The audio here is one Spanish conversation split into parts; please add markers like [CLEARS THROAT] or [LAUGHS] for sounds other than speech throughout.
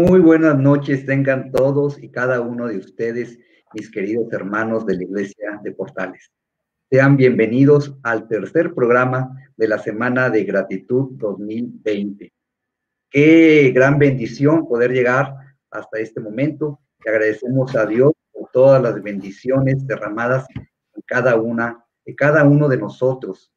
Muy buenas noches tengan todos y cada uno de ustedes, mis queridos hermanos de la Iglesia de Portales. Sean bienvenidos al tercer programa de la Semana de Gratitud 2020. Qué gran bendición poder llegar hasta este momento. Le agradecemos a Dios por todas las bendiciones derramadas en cada una, en cada uno de nosotros.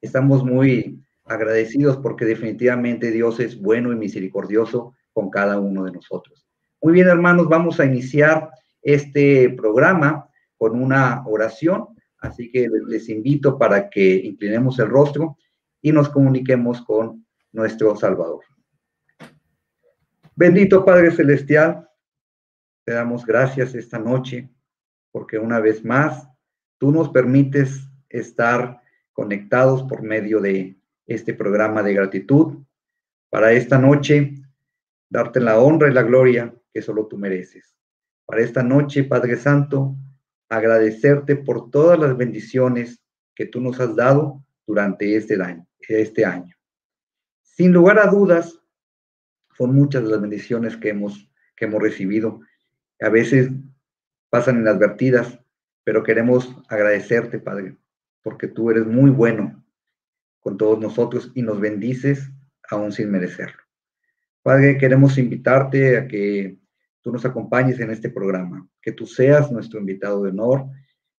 Estamos muy agradecidos porque definitivamente Dios es bueno y misericordioso con cada uno de nosotros. Muy bien, hermanos, vamos a iniciar este programa con una oración, así que les invito para que inclinemos el rostro y nos comuniquemos con nuestro Salvador. Bendito Padre Celestial, te damos gracias esta noche porque una vez más tú nos permites estar conectados por medio de este programa de gratitud. Para esta noche darte la honra y la gloria que solo tú mereces. Para esta noche, Padre Santo, agradecerte por todas las bendiciones que tú nos has dado durante este, este año. Sin lugar a dudas, son muchas las bendiciones que hemos, que hemos recibido. A veces pasan inadvertidas, pero queremos agradecerte, Padre, porque tú eres muy bueno con todos nosotros y nos bendices aún sin merecerlo. Padre, queremos invitarte a que tú nos acompañes en este programa, que tú seas nuestro invitado de honor,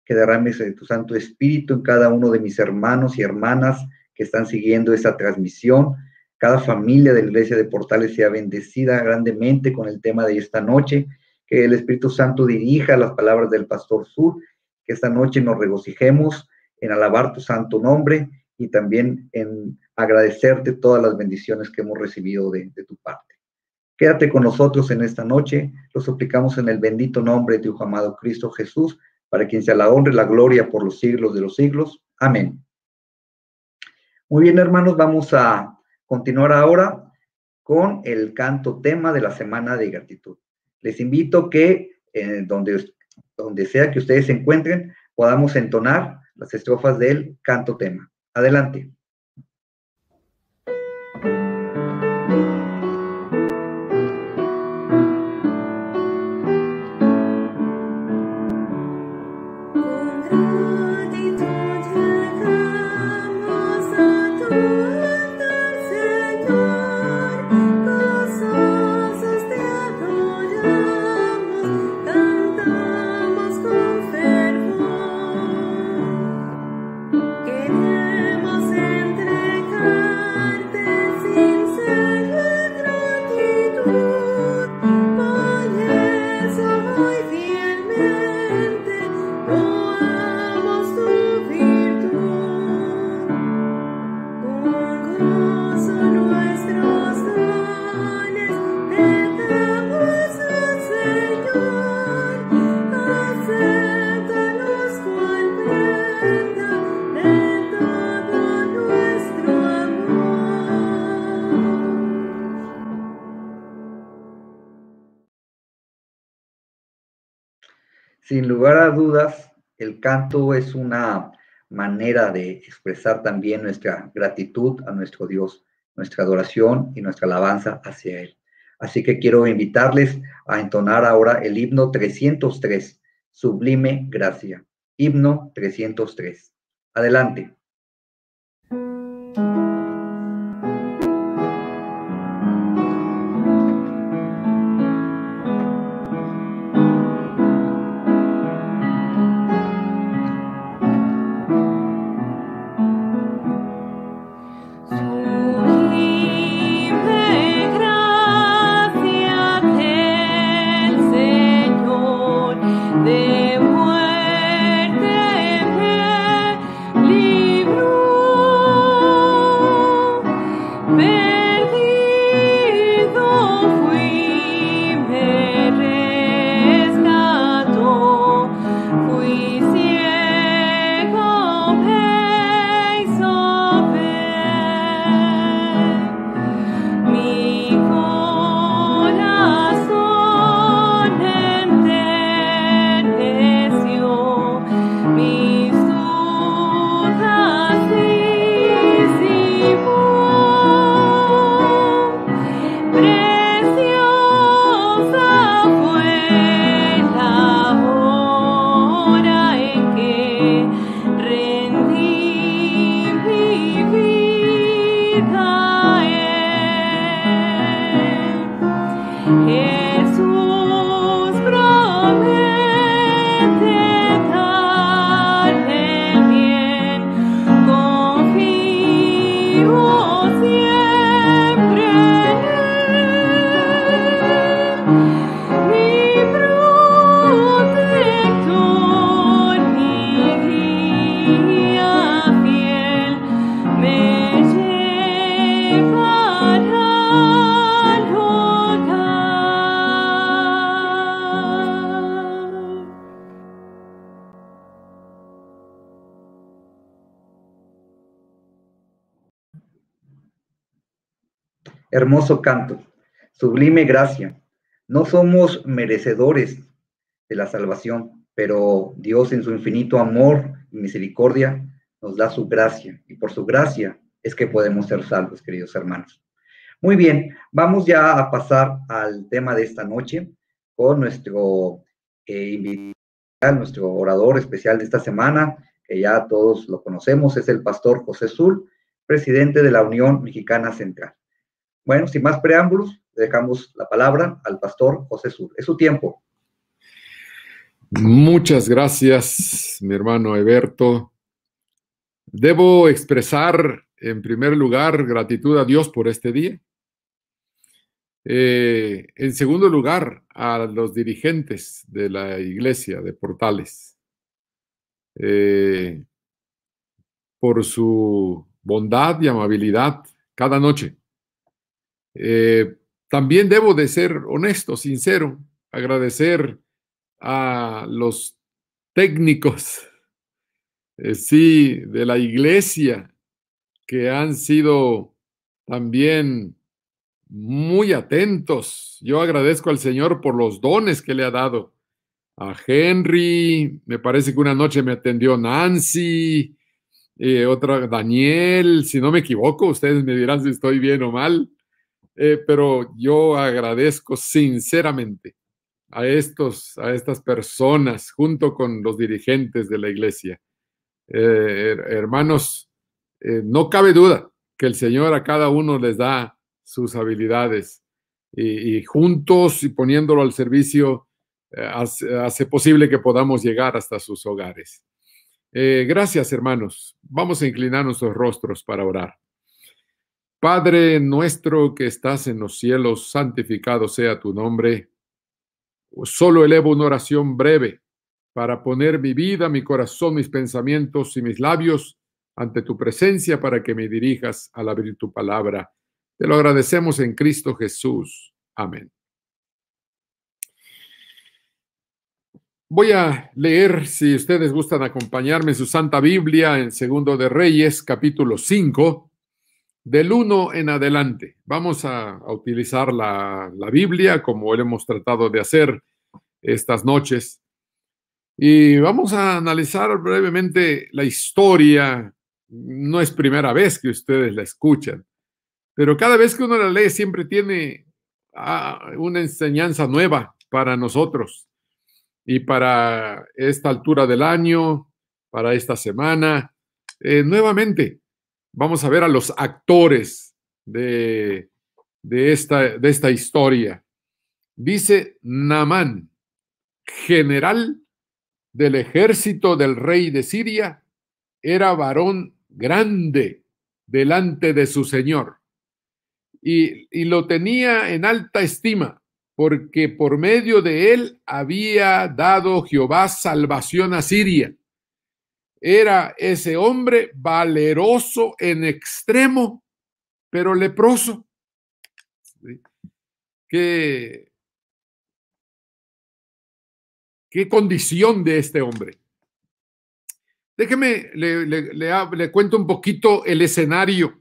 que derrames de tu Santo Espíritu en cada uno de mis hermanos y hermanas que están siguiendo esta transmisión. Cada familia de la Iglesia de Portales sea bendecida grandemente con el tema de esta noche. Que el Espíritu Santo dirija las palabras del Pastor Sur. Que esta noche nos regocijemos en alabar tu santo nombre y también en agradecerte todas las bendiciones que hemos recibido de, tu parte. Quédate con nosotros en esta noche, lo suplicamos en el bendito nombre de tu amado Cristo Jesús, para quien sea la honra y la gloria por los siglos de los siglos. Amén. Muy bien, hermanos, vamos a continuar ahora con el canto tema de la semana de gratitud. Les invito que eh, donde, donde sea que ustedes se encuentren, podamos entonar las estrofas del canto tema. Adelante. Sin lugar a dudas, el canto es una manera de expresar también nuestra gratitud a nuestro Dios, nuestra adoración y nuestra alabanza hacia Él. Así que quiero invitarles a entonar ahora el himno 303, Sublime Gracia. Himno 303. Adelante. canto, sublime gracia. No somos merecedores de la salvación, pero Dios en su infinito amor y misericordia nos da su gracia y por su gracia es que podemos ser salvos, queridos hermanos. Muy bien, vamos ya a pasar al tema de esta noche con nuestro eh, invitado, nuestro orador especial de esta semana, que ya todos lo conocemos, es el pastor José Sul, presidente de la Unión Mexicana Central. Bueno, sin más preámbulos, dejamos la palabra al pastor José Sur. Es su tiempo. Muchas gracias, mi hermano Eberto. Debo expresar, en primer lugar, gratitud a Dios por este día. Eh, en segundo lugar, a los dirigentes de la iglesia de Portales eh, por su bondad y amabilidad cada noche eh, también debo de ser honesto, sincero, agradecer a los técnicos, [LAUGHS] eh, sí, de la iglesia, que han sido también muy atentos. Yo agradezco al Señor por los dones que le ha dado. A Henry, me parece que una noche me atendió Nancy, eh, otra Daniel, si no me equivoco, ustedes me dirán si estoy bien o mal. Eh, pero yo agradezco sinceramente a, estos, a estas personas junto con los dirigentes de la iglesia. Eh, hermanos, eh, no cabe duda que el Señor a cada uno les da sus habilidades y, juntos y poniéndolo al servicio hace, posible que podamos llegar hasta sus hogares. gracias, hermanos. Vamos a inclinar nuestros rostros para orar. Padre nuestro que estás en los cielos, santificado sea tu nombre. Solo elevo una oración breve para poner mi vida, mi corazón, mis pensamientos y mis labios ante tu presencia para que me dirijas al abrir tu palabra. Te lo agradecemos en Cristo Jesús. Amén. Voy a leer, si ustedes gustan acompañarme, su Santa Biblia en Segundo de Reyes, capítulo 5 del 1 en adelante. Vamos a, utilizar la, Biblia como lo hemos tratado de hacer estas noches. Y vamos a analizar brevemente la historia. No es primera vez que ustedes la escuchan, pero cada vez que uno la lee siempre tiene ah, una enseñanza nueva para nosotros y para esta altura del año, para esta semana. Eh, nuevamente, vamos a ver a los actores de, esta, de esta historia. Dice Namán, general del ejército del rey de Siria, era varón grande delante de su señor y, y lo tenía en alta estima porque por medio de él había dado Jehová salvación a Siria era ese hombre valeroso en extremo, pero leproso. ¿Qué, condición de este hombre? Déjeme, le, le, le, cuento un poquito el escenario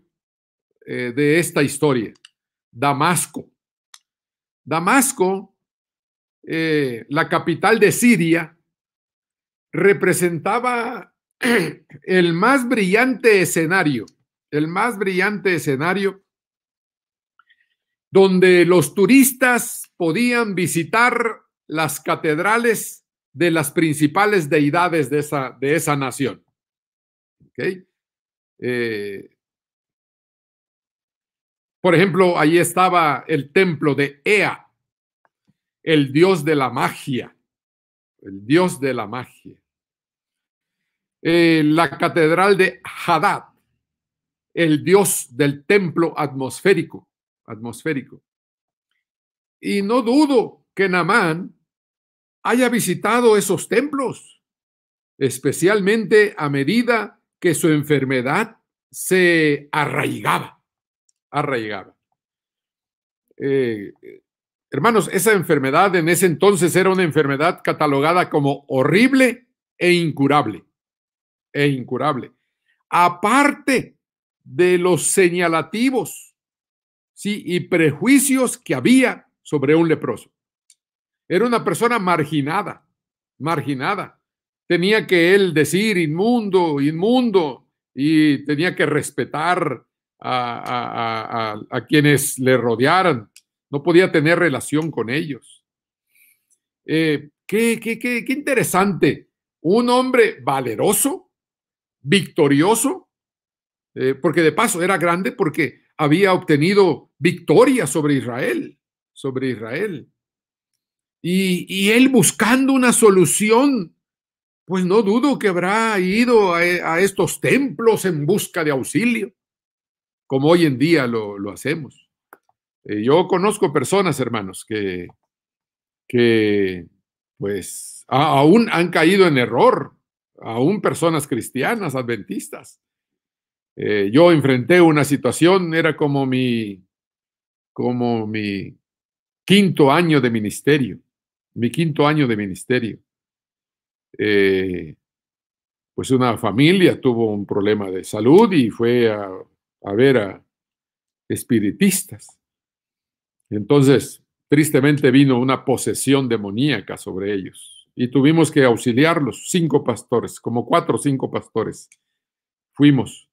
eh, de esta historia. Damasco. Damasco, eh, la capital de Siria, representaba [CLEARS THROAT] el más brillante escenario, el más brillante escenario donde los turistas podían visitar las catedrales de las principales deidades de esa, de esa nación. Eh, por ejemplo, ahí estaba el templo de Ea, el dios de la magia, el dios de la magia. Eh, la catedral de Hadad, el dios del templo atmosférico, atmosférico. Y no dudo que Namán haya visitado esos templos, especialmente a medida que su enfermedad se arraigaba, arraigaba. Eh, hermanos, esa enfermedad en ese entonces era una enfermedad catalogada como horrible e incurable e incurable. Aparte de los señalativos ¿sí? y prejuicios que había sobre un leproso. Era una persona marginada, marginada. Tenía que él decir inmundo, inmundo, y tenía que respetar a, a, a, quienes le rodearan. No podía tener relación con ellos. Eh, qué, qué interesante. Un hombre valeroso, victorioso, eh, porque de paso era grande porque había obtenido victoria sobre Israel, sobre Israel. Y, él buscando una solución, pues no dudo que habrá ido a, estos templos en busca de auxilio, como hoy en día lo, hacemos. Eh, yo conozco personas, hermanos, que, que pues aún han caído en error aún personas cristianas, adventistas. Eh, yo enfrenté una situación, era como mi, como mi quinto año de ministerio, mi quinto año de ministerio. Eh, pues una familia tuvo un problema de salud y fue a ver a espiritistas. Entonces, tristemente vino una posesión demoníaca sobre ellos y tuvimos que auxiliarlos, cinco pastores, como cuatro o cinco pastores. Fuimos.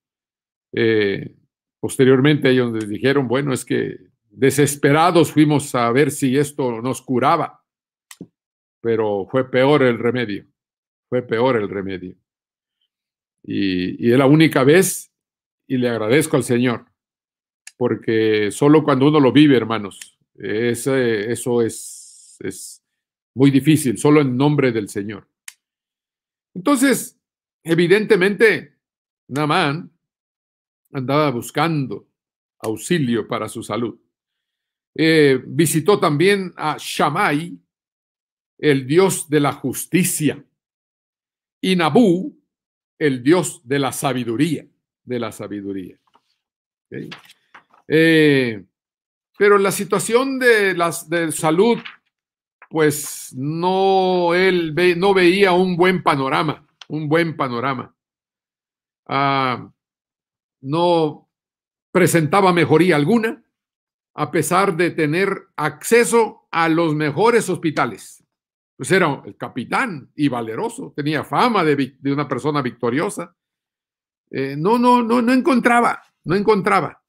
Eh, posteriormente ellos les dijeron, bueno, es que desesperados fuimos a ver si esto nos curaba, pero fue peor el remedio, fue peor el remedio. Y, y es la única vez y le agradezco al Señor, porque solo cuando uno lo vive, hermanos, ese, eso es muy difícil, solo en nombre del Señor. Entonces, evidentemente, Namán andaba buscando auxilio para su salud. Eh, visitó también a Shammai, el dios de la justicia, y Nabú, el dios de la sabiduría, de la sabiduría. Eh, pero la situación de, las, de salud pues no, él no veía un buen panorama, un buen panorama. Ah, no presentaba mejoría alguna, a pesar de tener acceso a los mejores hospitales. Pues era el capitán y valeroso, tenía fama de, una persona victoriosa. Eh, no, no, no, no encontraba, no encontraba.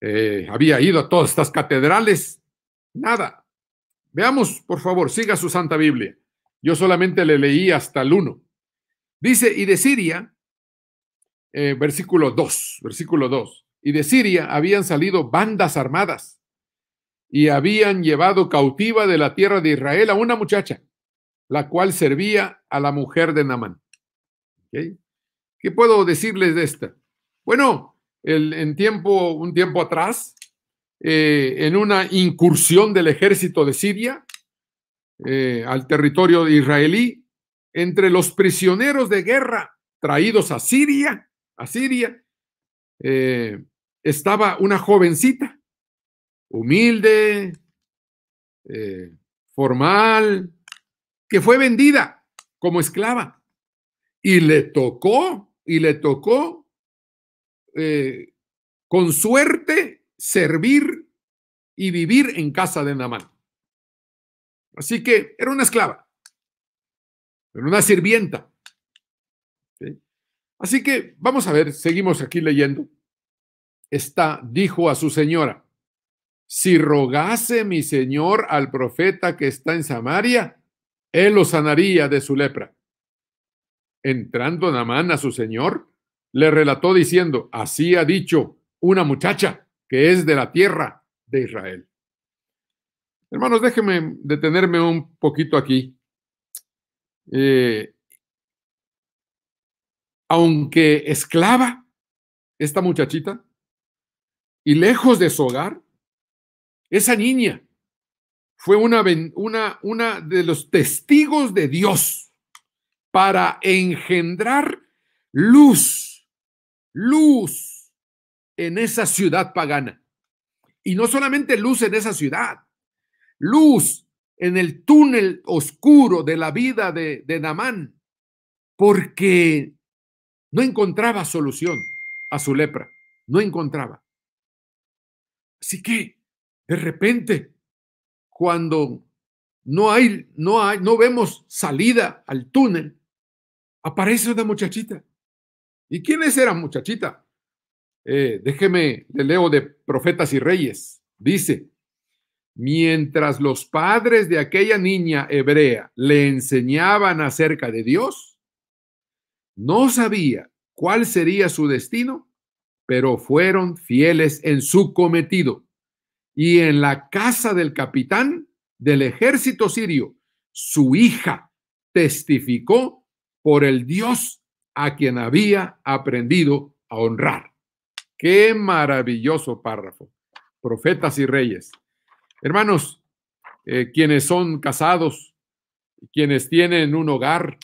Eh, había ido a todas estas catedrales, nada, Veamos, por favor, siga su Santa Biblia. Yo solamente le leí hasta el 1. Dice, y de Siria, eh, versículo 2, versículo 2, y de Siria habían salido bandas armadas y habían llevado cautiva de la tierra de Israel a una muchacha, la cual servía a la mujer de Namán. ¿Qué puedo decirles de esta? Bueno, en tiempo, un tiempo atrás, eh, en una incursión del ejército de Siria eh, al territorio israelí, entre los prisioneros de guerra traídos a Siria, a Siria, eh, estaba una jovencita, humilde, formal, que fue vendida como esclava. Y le tocó, y le tocó, con suerte, servir y vivir en casa de Namán. Así que era una esclava, era una sirvienta. Así que vamos a ver, seguimos aquí leyendo. Está, dijo a su señora, si rogase mi señor al profeta que está en Samaria, él lo sanaría de su lepra. Entrando Namán a su señor, le relató diciendo, así ha dicho una muchacha que es de la tierra de Israel. Hermanos, déjenme detenerme un poquito aquí. Eh, aunque esclava, esta muchachita, y lejos de su hogar, esa niña fue una, una de los testigos de Dios para engendrar luz, luz en esa ciudad pagana. Y no solamente luz en esa ciudad, luz en el túnel oscuro de la vida de, de Namán, porque no encontraba solución a su lepra, no encontraba. Así que, de repente, cuando no hay, no hay, no vemos salida al túnel, aparece una muchachita. ¿Y quién es esa muchachita? Eh, déjeme, le leo de Profetas y Reyes. Dice, mientras los padres de aquella niña hebrea le enseñaban acerca de Dios, no sabía cuál sería su destino, pero fueron fieles en su cometido. Y en la casa del capitán del ejército sirio, su hija testificó por el Dios a quien había aprendido a honrar. Qué maravilloso párrafo. Profetas y reyes. Hermanos, eh, quienes son casados, quienes tienen un hogar,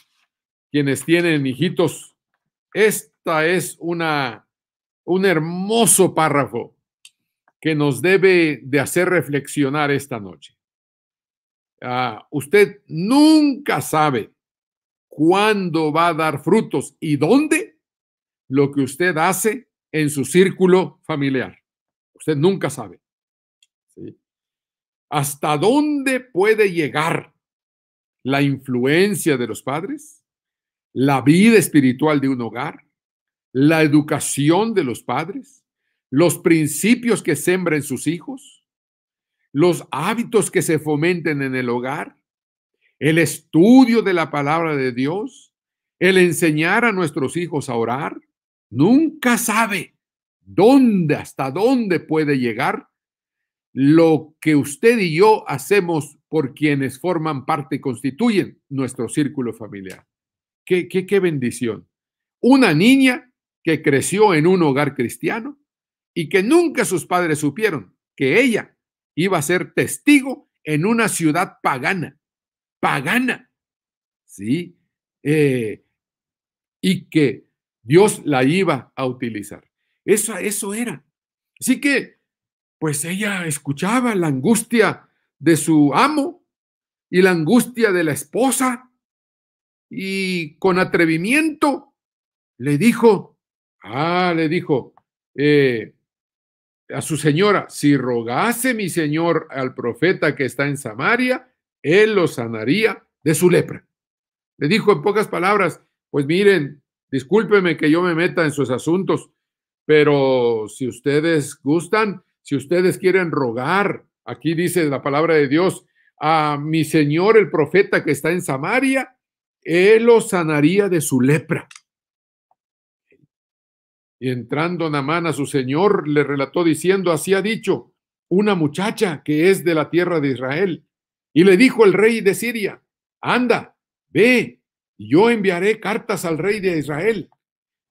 quienes tienen hijitos, esta es una, un hermoso párrafo que nos debe de hacer reflexionar esta noche. Ah, usted nunca sabe cuándo va a dar frutos y dónde lo que usted hace en su círculo familiar. Usted nunca sabe. ¿Hasta dónde puede llegar la influencia de los padres? ¿La vida espiritual de un hogar? ¿La educación de los padres? ¿Los principios que sembren sus hijos? ¿Los hábitos que se fomenten en el hogar? ¿El estudio de la palabra de Dios? ¿El enseñar a nuestros hijos a orar? nunca sabe dónde, hasta dónde puede llegar lo que usted y yo hacemos por quienes forman parte y constituyen nuestro círculo familiar. Qué, qué, bendición. Una niña que creció en un hogar cristiano y que nunca sus padres supieron que ella iba a ser testigo en una ciudad pagana, pagana, ¿sí? Eh, y que Dios la iba a utilizar. Eso, eso era. Así que, pues ella escuchaba la angustia de su amo y la angustia de la esposa y con atrevimiento le dijo, ah, le dijo eh, a su señora, si rogase mi señor al profeta que está en Samaria, él lo sanaría de su lepra. Le dijo en pocas palabras, pues miren, Discúlpeme que yo me meta en sus asuntos, pero si ustedes gustan, si ustedes quieren rogar, aquí dice la palabra de Dios, a mi Señor el profeta que está en Samaria, él lo sanaría de su lepra. Y entrando Namán a su señor, le relató diciendo, así ha dicho una muchacha que es de la tierra de Israel. Y le dijo el rey de Siria, anda, ve, yo enviaré cartas al rey de Israel.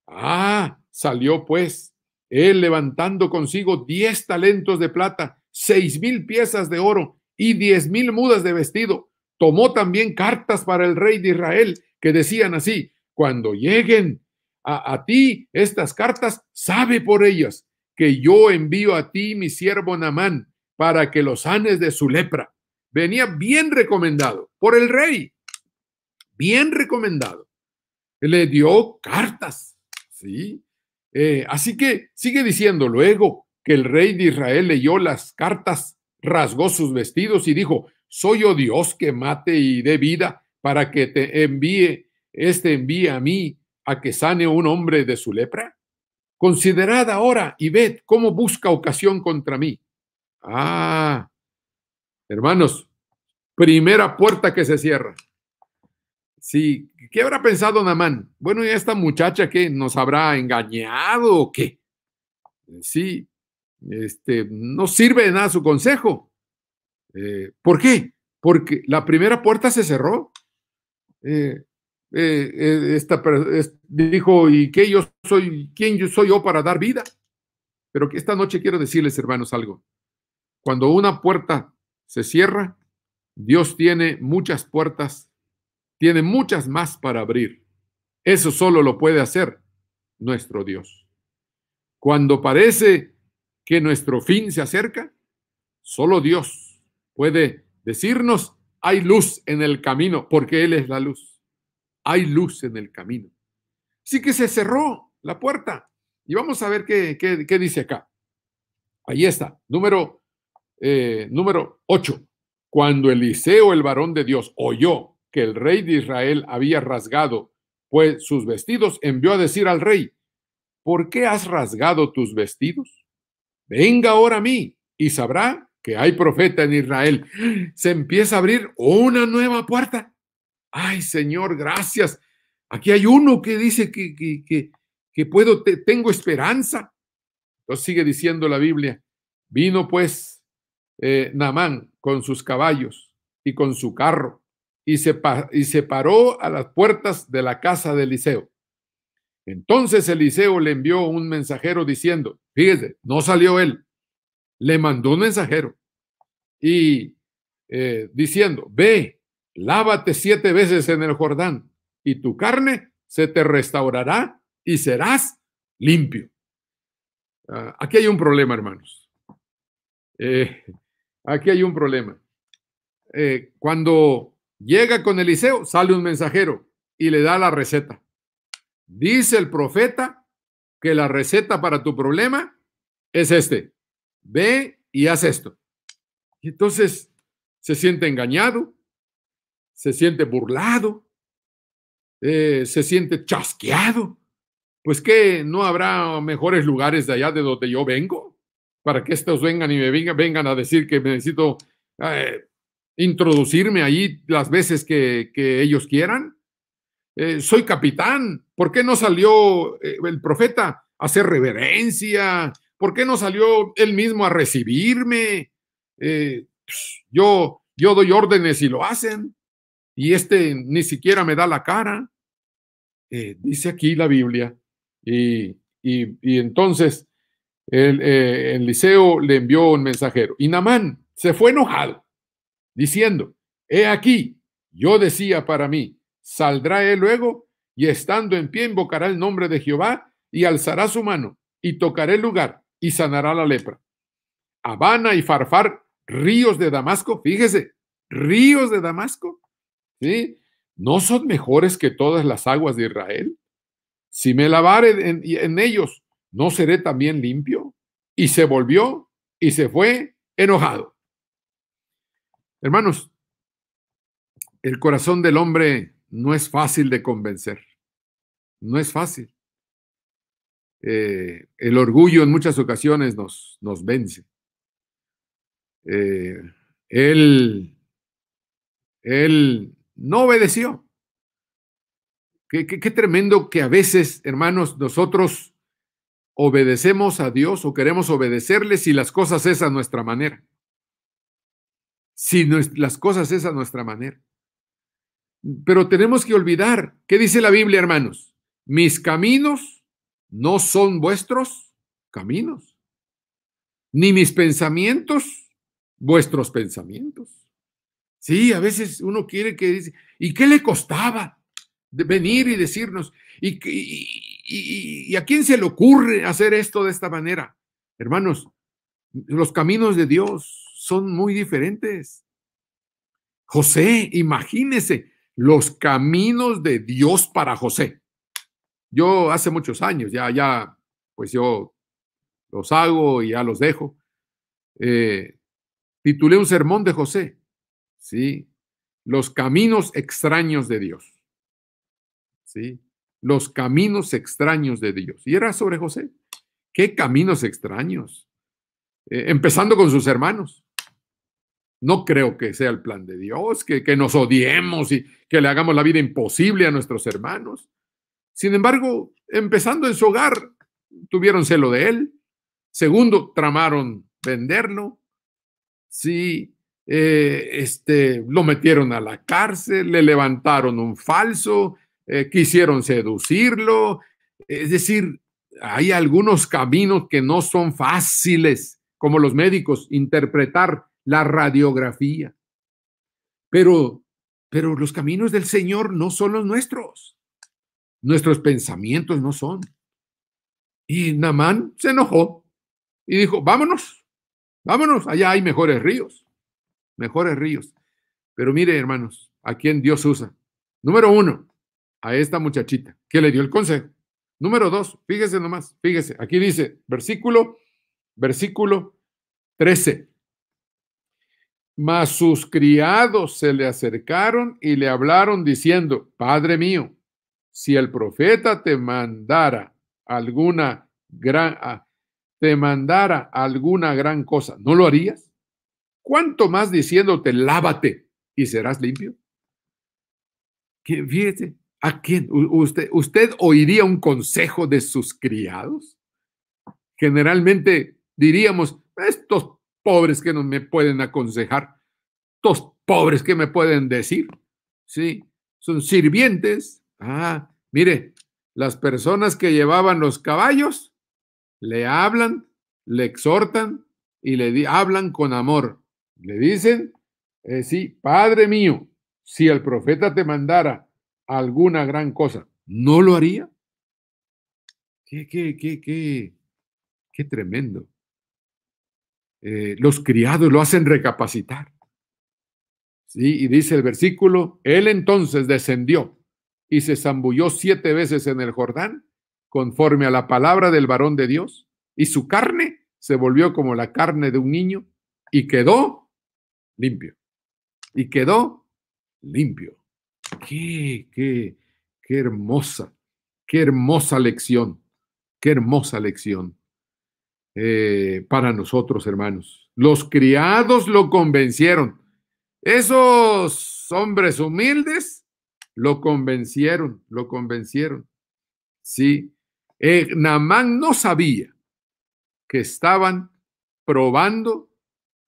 Ah, salió pues él levantando consigo diez talentos de plata, seis mil piezas de oro y diez mil mudas de vestido. Tomó también cartas para el rey de Israel que decían así, cuando lleguen a, ti estas cartas, sabe por ellas que yo envío a ti mi siervo Namán para que los sanes de su lepra. Venía bien recomendado por el rey bien recomendado. le dio cartas, ¿sí? Eh, así que sigue diciendo luego que el rey de Israel leyó las cartas, rasgó sus vestidos y dijo, soy yo oh Dios que mate y dé vida para que te envíe, este envíe a mí a que sane un hombre de su lepra. Considerad ahora y ved cómo busca ocasión contra mí. Ah, hermanos, primera puerta que se cierra. Sí, ¿qué habrá pensado Namán? Bueno, ¿y esta muchacha que nos habrá engañado o qué? Sí, este, no sirve de nada su consejo. Eh, ¿Por qué? Porque la primera puerta se cerró. Eh, eh, esta, dijo, ¿y qué yo soy? ¿Quién yo soy yo para dar vida? Pero que esta noche quiero decirles, hermanos, algo. Cuando una puerta se cierra, Dios tiene muchas puertas tiene muchas más para abrir. Eso solo lo puede hacer nuestro Dios. Cuando parece que nuestro fin se acerca, solo Dios puede decirnos, hay luz en el camino, porque Él es la luz. Hay luz en el camino. Así que se cerró la puerta. Y vamos a ver qué, qué, dice acá. Ahí está, número, eh, número 8. Cuando Eliseo, el varón de Dios, oyó que el rey de Israel había rasgado pues sus vestidos, envió a decir al rey, ¿por qué has rasgado tus vestidos? Venga ahora a mí y sabrá que hay profeta en Israel. Se empieza a abrir una nueva puerta. Ay, Señor, gracias. Aquí hay uno que dice que, que, puedo, tengo esperanza. Entonces sigue diciendo la Biblia, vino pues eh, Namán con sus caballos y con su carro y se, y paró a las puertas de la casa de Eliseo. Entonces Eliseo le envió un mensajero diciendo, fíjese, no salió él, le mandó un mensajero y eh, diciendo, ve, lávate siete veces en el Jordán y tu carne se te restaurará y serás limpio. Ah, aquí hay un problema, hermanos. Eh, aquí hay un problema. Eh, cuando Llega con Eliseo, sale un mensajero y le da la receta. Dice el profeta que la receta para tu problema es este. Ve y haz esto. Y entonces se siente engañado, se siente burlado, eh, se siente chasqueado. Pues que no habrá mejores lugares de allá de donde yo vengo para que estos vengan y me vengan, a decir que necesito eh, introducirme ahí las veces que, que ellos quieran. Eh, soy capitán. ¿Por qué no salió eh, el profeta a hacer reverencia? ¿Por qué no salió él mismo a recibirme? Eh, pues, yo, yo doy órdenes y lo hacen. Y este ni siquiera me da la cara. dice aquí la Biblia. Y, entonces el, Eliseo le envió un mensajero. Y Namán se fue enojado diciendo, He aquí, yo decía para mí, saldrá él luego, y estando en pie invocará el nombre de Jehová, y alzará su mano, y tocaré el lugar, y sanará la lepra. Habana y Farfar, ríos de Damasco, fíjese, ríos de Damasco, ¿sí? ¿No son mejores que todas las aguas de Israel? Si me lavare en ellos, ¿no seré también limpio? Y se volvió y se fue enojado. Hermanos, el corazón del hombre no es fácil de convencer. No es fácil. Eh, el orgullo en muchas ocasiones nos, nos vence. Eh, él, no obedeció. Qué, qué tremendo que a veces, hermanos, nosotros obedecemos a Dios o queremos obedecerle si las cosas es a nuestra manera si las cosas es a nuestra manera. Pero tenemos que olvidar, ¿qué dice la Biblia, hermanos? Mis caminos no son vuestros caminos, ni mis pensamientos vuestros pensamientos. Sí, a veces uno quiere que dice, ¿y qué le costaba venir y decirnos? ¿Y, y a quién se le ocurre hacer esto de esta manera? Hermanos, los caminos de Dios son muy diferentes. José, imagínese los caminos de Dios para José. Yo hace muchos años, ya, ya, pues yo los hago y ya los dejo. Eh, titulé un sermón de José, ¿sí? Los caminos extraños de Dios, ¿sí? Los caminos extraños de Dios. Y era sobre José. ¿Qué caminos extraños? Eh, empezando con sus hermanos. No creo que sea el plan de Dios, que, nos odiemos y que le hagamos la vida imposible a nuestros hermanos. Sin embargo, empezando en su hogar, tuvieron celo de él. Segundo, tramaron venderlo. Sí, eh, este, lo metieron a la cárcel, le levantaron un falso, eh, quisieron seducirlo. Es decir, hay algunos caminos que no son fáciles, como los médicos, interpretar la radiografía. Pero, pero los caminos del Señor no son los nuestros. Nuestros pensamientos no son. Y Namán se enojó y dijo, vámonos, vámonos, allá hay mejores ríos, mejores ríos. Pero mire, hermanos, a quién Dios usa. Número uno, a esta muchachita que le dio el consejo. Número dos, fíjese nomás, fíjese, aquí dice versículo, versículo 13. Mas sus criados se le acercaron y le hablaron diciendo, Padre mío, si el profeta te mandara alguna gran, ah, te mandara alguna gran cosa, ¿no lo harías? ¿Cuánto más diciéndote, lávate y serás limpio? ¿Quién, fíjese, ¿a que ¿Usted, ¿Usted oiría un consejo de sus criados? Generalmente diríamos, estos pobres que no me pueden aconsejar, los pobres que me pueden decir, ¿sí? Son sirvientes. Ah, mire, las personas que llevaban los caballos le hablan, le exhortan y le hablan con amor. Le dicen, eh, sí, Padre mío, si el profeta te mandara alguna gran cosa, ¿no lo haría? Qué, qué, qué, qué, qué tremendo. Eh, los criados lo hacen recapacitar. ¿Sí? Y dice el versículo, él entonces descendió y se zambulló siete veces en el Jordán, conforme a la palabra del varón de Dios, y su carne se volvió como la carne de un niño y quedó limpio. Y quedó limpio. Qué, qué, qué hermosa, qué hermosa lección, qué hermosa lección. Eh, para nosotros, hermanos. Los criados lo convencieron. Esos hombres humildes lo convencieron, lo convencieron. Sí, eh, Namán no sabía que estaban probando,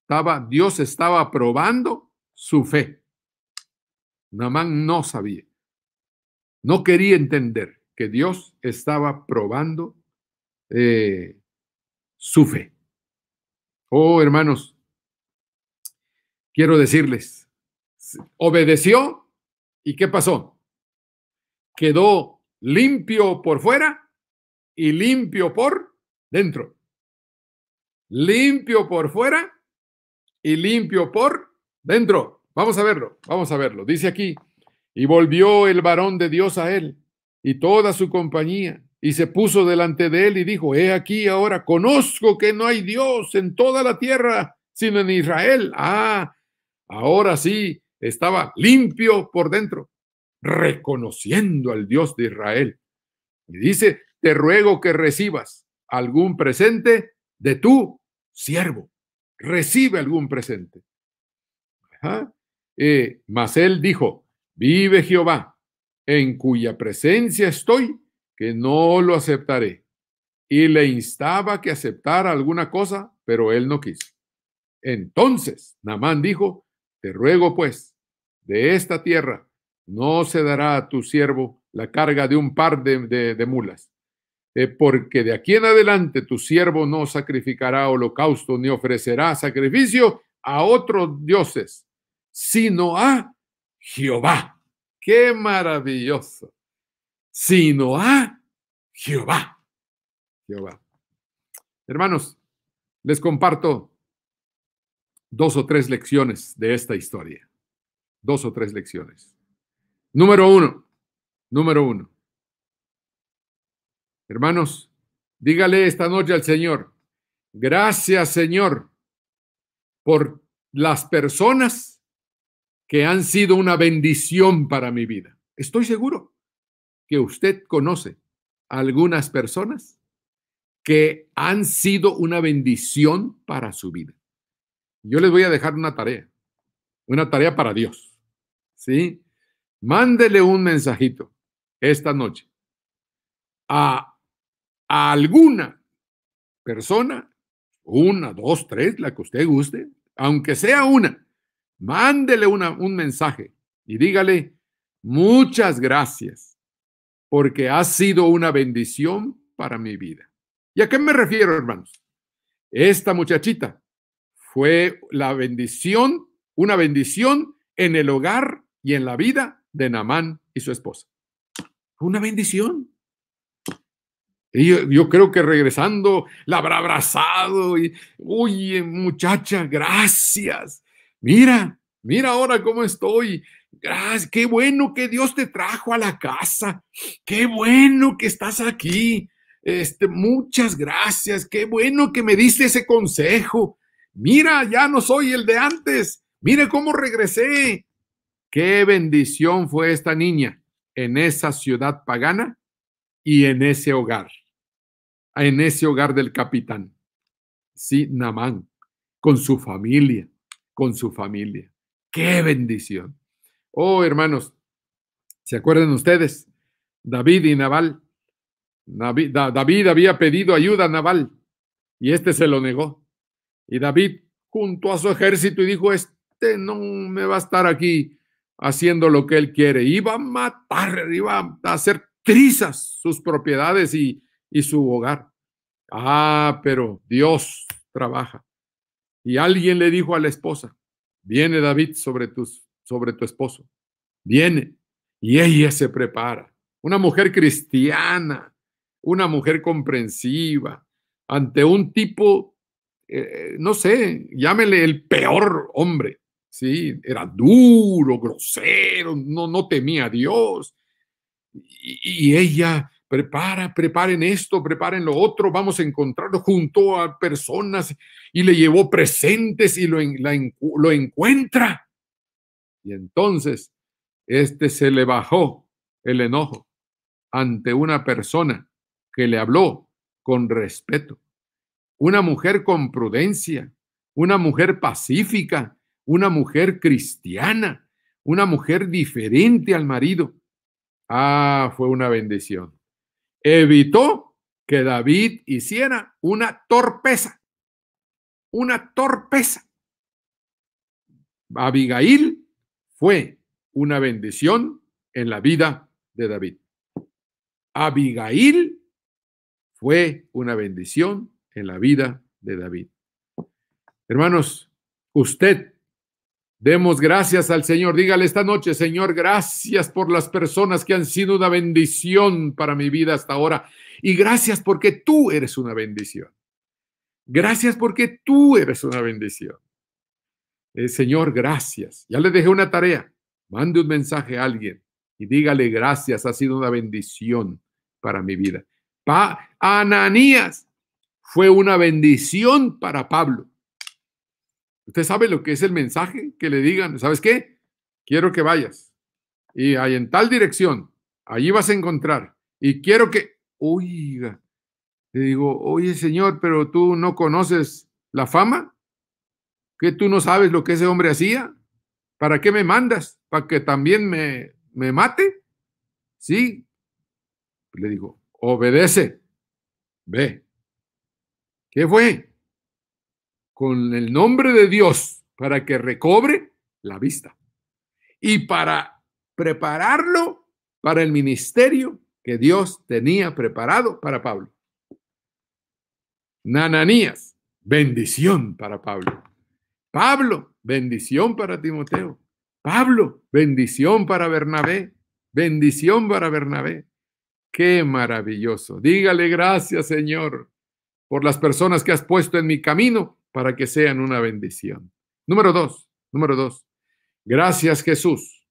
estaba, Dios estaba probando su fe. Namán no sabía, no quería entender que Dios estaba probando eh, su fe. Oh, hermanos, quiero decirles, obedeció y ¿qué pasó? Quedó limpio por fuera y limpio por dentro. Limpio por fuera y limpio por dentro. Vamos a verlo, vamos a verlo. Dice aquí, y volvió el varón de Dios a él y toda su compañía y se puso delante de él y dijo, he aquí ahora, conozco que no hay Dios en toda la tierra, sino en Israel. Ah, ahora sí, estaba limpio por dentro, reconociendo al Dios de Israel. Y dice, te ruego que recibas algún presente de tu siervo. Recibe algún presente. Eh, mas él dijo, vive Jehová, en cuya presencia estoy que no lo aceptaré. Y le instaba que aceptara alguna cosa, pero él no quiso. Entonces Namán dijo, te ruego pues, de esta tierra no se dará a tu siervo la carga de un par de, mulas, eh, porque de aquí en adelante tu siervo no sacrificará holocausto ni ofrecerá sacrificio a otros dioses, sino a Jehová. ¡Qué maravilloso! sino a Jehová. Jehová. Hermanos, les comparto dos o tres lecciones de esta historia. Dos o tres lecciones. Número uno, número uno. Hermanos, dígale esta noche al Señor, gracias Señor por las personas que han sido una bendición para mi vida. Estoy seguro que usted conoce algunas personas que han sido una bendición para su vida. Yo les voy a dejar una tarea, una tarea para Dios. ¿Sí? Mándele un mensajito esta noche a, alguna persona, una, dos, tres, la que usted guste, aunque sea una, mándele un mensaje y dígale, muchas gracias porque ha sido una bendición para mi vida. ¿Y a qué me refiero, hermanos? Esta muchachita fue la bendición, una bendición en el hogar y en la vida de Namán y su esposa. Una bendición. Y yo, creo que regresando la habrá abrazado y, oye, muchacha, gracias. Mira, mira ahora cómo estoy. Gracias, qué bueno que Dios te trajo a la casa. Qué bueno que estás aquí. Este, muchas gracias. Qué bueno que me diste ese consejo. Mira, ya no soy el de antes. Mire cómo regresé. Qué bendición fue esta niña en esa ciudad pagana y en ese hogar, en ese hogar del capitán. Sí, Namán, con su familia, con su familia. Qué bendición. Oh, hermanos, ¿se acuerdan ustedes? David y Naval. David había pedido ayuda a Naval y este se lo negó. Y David junto a su ejército y dijo, este no me va a estar aquí haciendo lo que él quiere. Iba a matar, iba a hacer trizas sus propiedades y su hogar. Ah, pero Dios trabaja. Y alguien le dijo a la esposa, viene David sobre tus sobre tu esposo. Viene y ella se prepara. Una mujer cristiana, una mujer comprensiva, ante un tipo, eh, no sé, llámele el peor hombre, ¿sí? Era duro, grosero, no, no temía a Dios. Y, ella prepara, preparen esto, preparen lo otro, vamos a encontrarlo junto a personas y le llevó presentes y lo, lo encuentra. Y entonces, este se le bajó el enojo ante una persona que le habló con respeto. Una mujer con prudencia, una mujer pacífica, una mujer cristiana, una mujer diferente al marido. Ah, fue una bendición. Evitó que David hiciera una torpeza, una torpeza. Abigail fue una bendición en la vida de David. Abigail fue una bendición en la vida de David. Hermanos, usted, demos gracias al Señor. Dígale esta noche, Señor, gracias por las personas que han sido una bendición para mi vida hasta ahora. Y gracias porque tú eres una bendición. Gracias porque tú eres una bendición. Eh, señor, gracias. Ya le dejé una tarea. Mande un mensaje a alguien y dígale gracias, ha sido una bendición para mi vida. Pa Ananías fue una bendición para Pablo. ¿Usted sabe lo que es el mensaje? Que le digan, ¿sabes qué? Quiero que vayas. Y ahí en tal dirección, allí vas a encontrar. Y quiero que, oiga, te digo, oye Señor, pero tú no conoces la fama que tú no sabes lo que ese hombre hacía. ¿Para qué me mandas? ¿Para que también me, me mate? Sí. Le digo, obedece, ve. ¿Qué fue? Con el nombre de Dios, para que recobre la vista y para prepararlo para el ministerio que Dios tenía preparado para Pablo. Nananías, bendición para Pablo. Pablo, bendición para Timoteo. Pablo, bendición para Bernabé. Bendición para Bernabé. Qué maravilloso. Dígale gracias, Señor, por las personas que has puesto en mi camino para que sean una bendición. Número dos, número dos. Gracias, Jesús,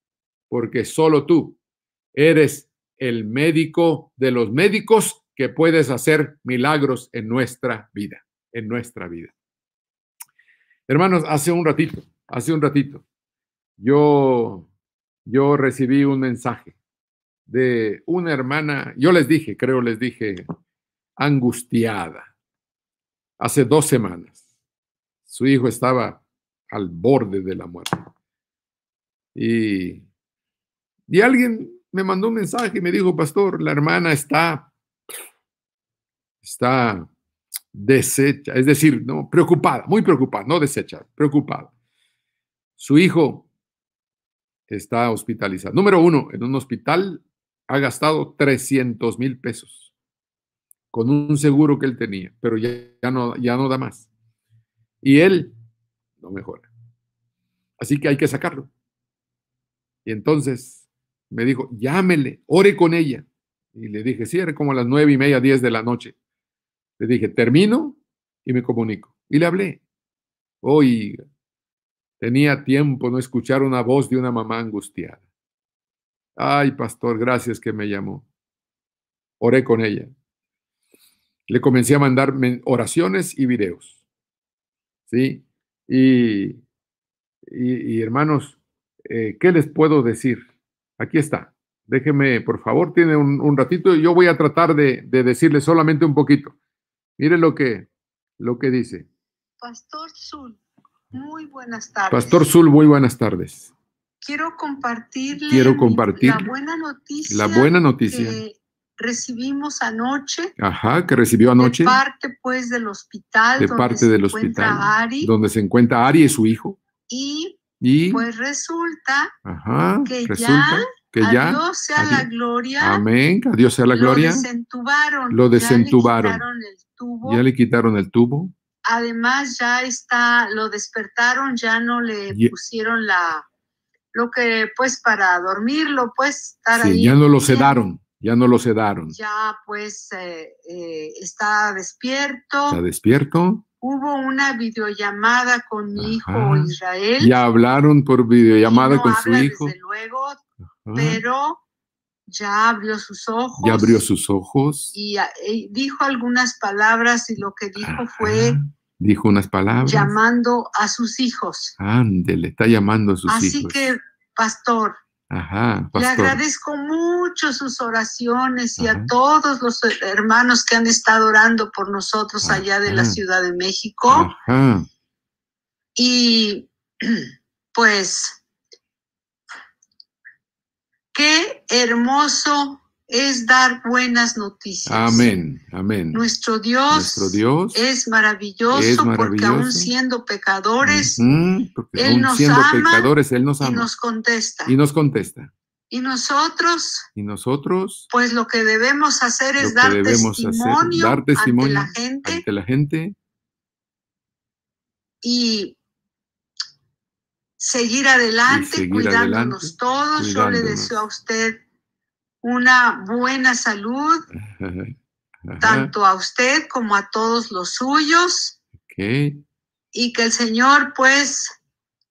porque solo tú eres el médico de los médicos que puedes hacer milagros en nuestra vida, en nuestra vida. Hermanos, hace un ratito, hace un ratito, yo, yo recibí un mensaje de una hermana, yo les dije, creo les dije, angustiada, hace dos semanas. Su hijo estaba al borde de la muerte. Y, y alguien me mandó un mensaje y me dijo, pastor, la hermana está, está Desecha. es decir, no, preocupada, muy preocupada, no desecha. preocupada. Su hijo está hospitalizado. Número uno, en un hospital ha gastado 300 mil pesos con un seguro que él tenía, pero ya, no, ya no da más. Y él no mejora. Así que hay que sacarlo. Y entonces me dijo, llámele, ore con ella. Y le dije, sí, era como las nueve y media, diez de la noche. Le dije, termino y me comunico. Y le hablé. Hoy tenía tiempo no escuchar una voz de una mamá angustiada. Ay, pastor, gracias que me llamó. Oré con ella. Le comencé a mandar oraciones y videos. ¿Sí? Y, y, hermanos, eh, ¿qué les puedo decir? Aquí está. Déjenme, por favor, tiene un, ratito. Yo voy a tratar de, de decirle solamente un poquito. Mire lo que, lo que dice. Pastor Zul, muy buenas tardes. Pastor Zul, muy buenas tardes. Quiero compartirle compartir la buena noticia. La buena noticia. Que recibimos anoche. Ajá, que recibió anoche. De parte, pues, del hospital. De donde parte se del encuentra hospital. Ari, donde se encuentra Ari y su hijo. Y, pues resulta que ya. Dios sea la gloria. Amén. A Dios sea la gloria. Lo desentubaron. Lo desentubaron. Ya le quitaron el tubo. Además ya está, lo despertaron, ya no le e pusieron la, lo que pues para dormirlo, pues estar Ya no lo sedaron, ya no lo sedaron. Ya pues eh, eh, está despierto. Está despierto. Hubo una videollamada con mi hijo Israel. Ya hablaron por videollamada con su hijo. pero ya abrió sus ojos. Ya abrió sus ojos. Eh, y, dijo algunas palabras y lo que dijo fue... Dijo unas palabras. Llamando a sus hijos. le está llamando a sus hijos. Así que, pastor, Le agradezco mucho sus oraciones y a todos los hermanos que han estado orando por nosotros allá de la Ciudad de México. Y [CLEARS THROAT] pues Qué hermoso es dar buenas noticias. Amén, amén. Nuestro Dios, es, maravilloso porque aún siendo pecadores, Él nos siendo ama pecadores, Él nos Y nos contesta. Y nos contesta. Y nosotros, y nosotros, pues lo que debemos hacer es dar testimonio, la gente, ante la gente y seguir adelante, cuidándonos todos. Yo le deseo a usted una buena salud, tanto a usted como a todos los suyos. Y que el Señor, pues,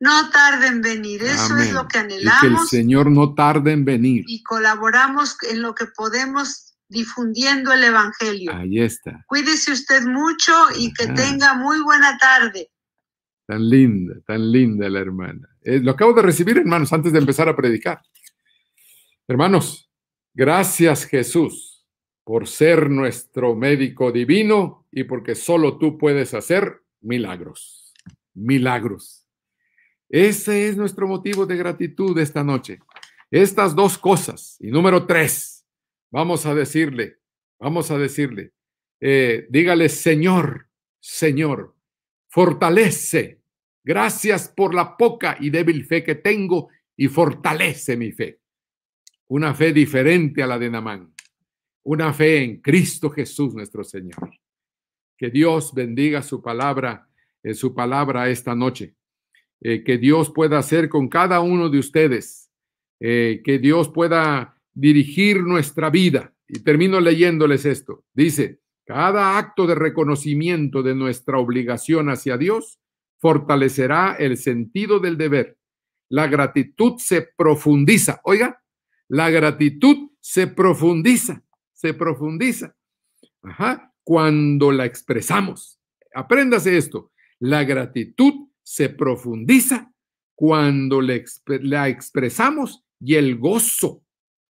no tarde en venir. Eso es lo que anhelamos. que el Señor no tarde en venir. Y colaboramos en lo que podemos difundiendo el Evangelio. Ahí está. Cuídese usted mucho y que tenga muy buena tarde. Tan linda, tan linda la hermana. Eh, lo acabo de recibir, hermanos, antes de empezar a predicar. Hermanos, gracias Jesús por ser nuestro médico divino y porque solo tú puedes hacer milagros, milagros. Ese es nuestro motivo de gratitud esta noche. Estas dos cosas. Y número tres, vamos a decirle, vamos a decirle, eh, dígale, Señor, Señor, fortalece. Gracias por la poca y débil fe que tengo y fortalece mi fe. Una fe diferente a la de Namán. Una fe en Cristo Jesús nuestro Señor. Que Dios bendiga su palabra, en eh, su palabra esta noche. Eh, que Dios pueda hacer con cada uno de ustedes. Eh, que Dios pueda dirigir nuestra vida. Y termino leyéndoles esto. Dice, cada acto de reconocimiento de nuestra obligación hacia Dios fortalecerá el sentido del deber. La gratitud se profundiza. Oiga, la gratitud se profundiza, se profundiza. cuando la expresamos. Apréndase esto. La gratitud se profundiza cuando la expresamos y el gozo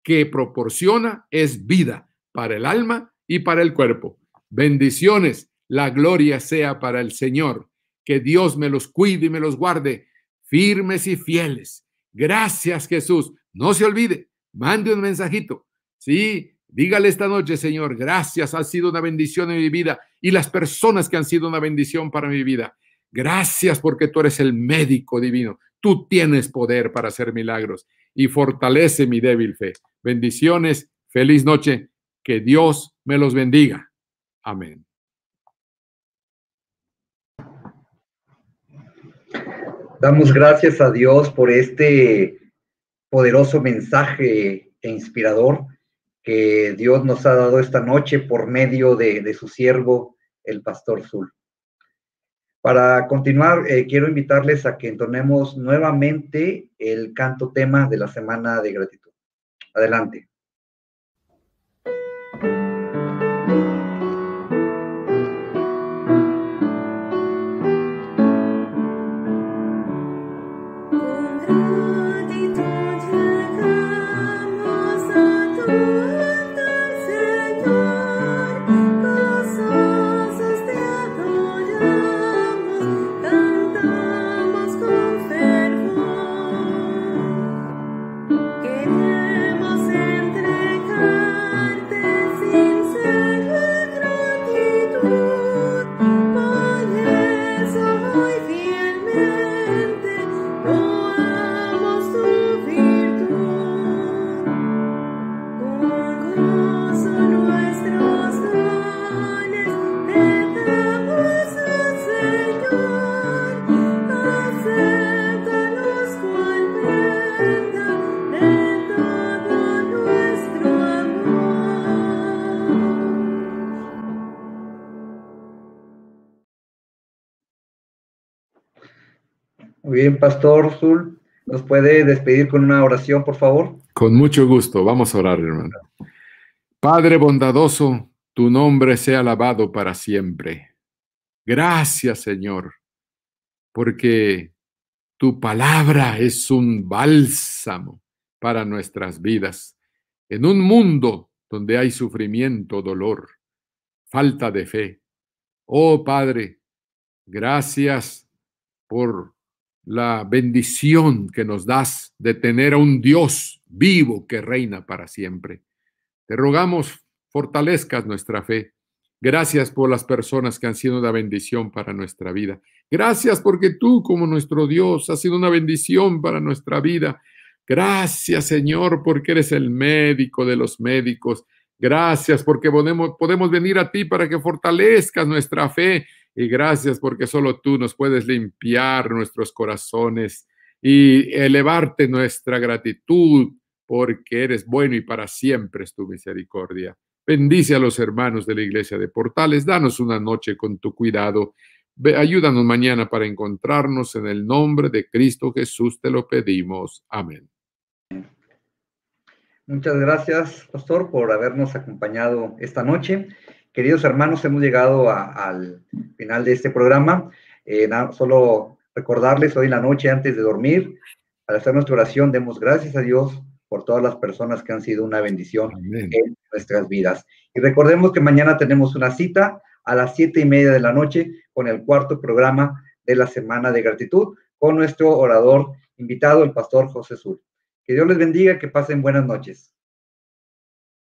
que proporciona es vida para el alma y para el cuerpo. Bendiciones, la gloria sea para el Señor. Que Dios me los cuide y me los guarde firmes y fieles. Gracias, Jesús. No se olvide, mande un mensajito. Sí, dígale esta noche, Señor, gracias, ha sido una bendición en mi vida y las personas que han sido una bendición para mi vida. Gracias porque tú eres el médico divino. Tú tienes poder para hacer milagros y fortalece mi débil fe. Bendiciones, feliz noche, que Dios me los bendiga. Amén. Damos gracias a Dios por este poderoso mensaje e inspirador que Dios nos ha dado esta noche por medio de, su siervo, el pastor Zul. Para continuar, eh, quiero invitarles a que entonemos nuevamente el canto tema de la semana de gratitud. Adelante. Pastor Zul, ¿nos puede despedir con una oración, por favor? Con mucho gusto, vamos a orar, hermano. Padre bondadoso, tu nombre sea alabado para siempre. Gracias, Señor, porque tu palabra es un bálsamo para nuestras vidas. En un mundo donde hay sufrimiento, dolor, falta de fe. Oh Padre, gracias por la bendición que nos das de tener a un Dios vivo que reina para siempre. Te rogamos, fortalezcas nuestra fe. Gracias por las personas que han sido una bendición para nuestra vida. Gracias porque tú, como nuestro Dios, has sido una bendición para nuestra vida. Gracias, Señor, porque eres el médico de los médicos. Gracias porque podemos, podemos venir a ti para que fortalezcas nuestra fe, y gracias porque solo tú nos puedes limpiar nuestros corazones y elevarte nuestra gratitud porque eres bueno y para siempre es tu misericordia. Bendice a los hermanos de la iglesia de Portales, danos una noche con tu cuidado. Ayúdanos mañana para encontrarnos en el nombre de Cristo Jesús, te lo pedimos. Amén. Muchas gracias, pastor, por habernos acompañado esta noche queridos hermanos, hemos llegado al final de este programa. Eh, solo recordarles hoy la noche, antes de dormir, al hacer nuestra oración, demos gracias a Dios por todas las personas que han sido una bendición en nuestras vidas. Y recordemos que mañana tenemos una cita a las siete y media de la noche con el cuarto programa de la Semana de Gratitud con nuestro orador invitado, el pastor José Sur. Que Dios les bendiga, que pasen buenas noches.